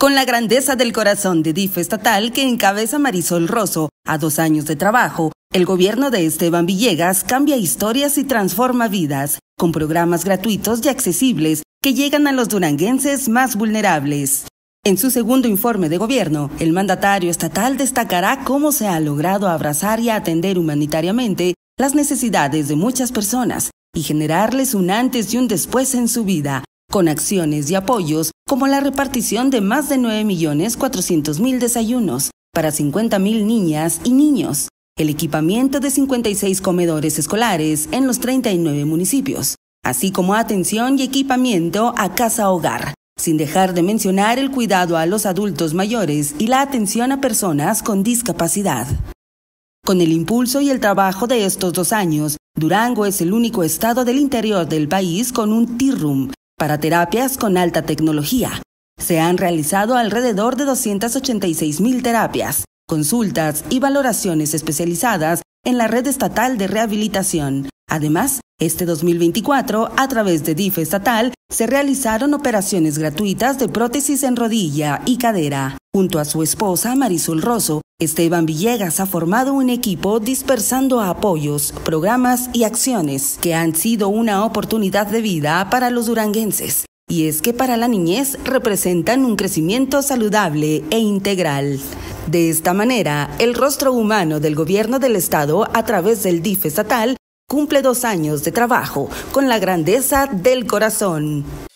Con la grandeza del corazón de DIF estatal que encabeza Marisol Rosso, a dos años de trabajo, el gobierno de Esteban Villegas cambia historias y transforma vidas, con programas gratuitos y accesibles que llegan a los duranguenses más vulnerables. En su segundo informe de gobierno, el mandatario estatal destacará cómo se ha logrado abrazar y atender humanitariamente las necesidades de muchas personas y generarles un antes y un después en su vida, con acciones y apoyos como la repartición de más de 9.400.000 desayunos para 50.000 niñas y niños, el equipamiento de 56 comedores escolares en los 39 municipios, así como atención y equipamiento a casa hogar, sin dejar de mencionar el cuidado a los adultos mayores y la atención a personas con discapacidad. Con el impulso y el trabajo de estos dos años, Durango es el único estado del interior del país con un TIRUM, para terapias con alta tecnología. Se han realizado alrededor de 286 mil terapias, consultas y valoraciones especializadas en la red estatal de rehabilitación. Además, este 2024, a través de DIF estatal, se realizaron operaciones gratuitas de prótesis en rodilla y cadera. Junto a su esposa Marisol Rosso, Esteban Villegas ha formado un equipo dispersando apoyos, programas y acciones que han sido una oportunidad de vida para los duranguenses. Y es que para la niñez representan un crecimiento saludable e integral. De esta manera, el rostro humano del gobierno del Estado a través del DIF estatal cumple dos años de trabajo con la grandeza del corazón.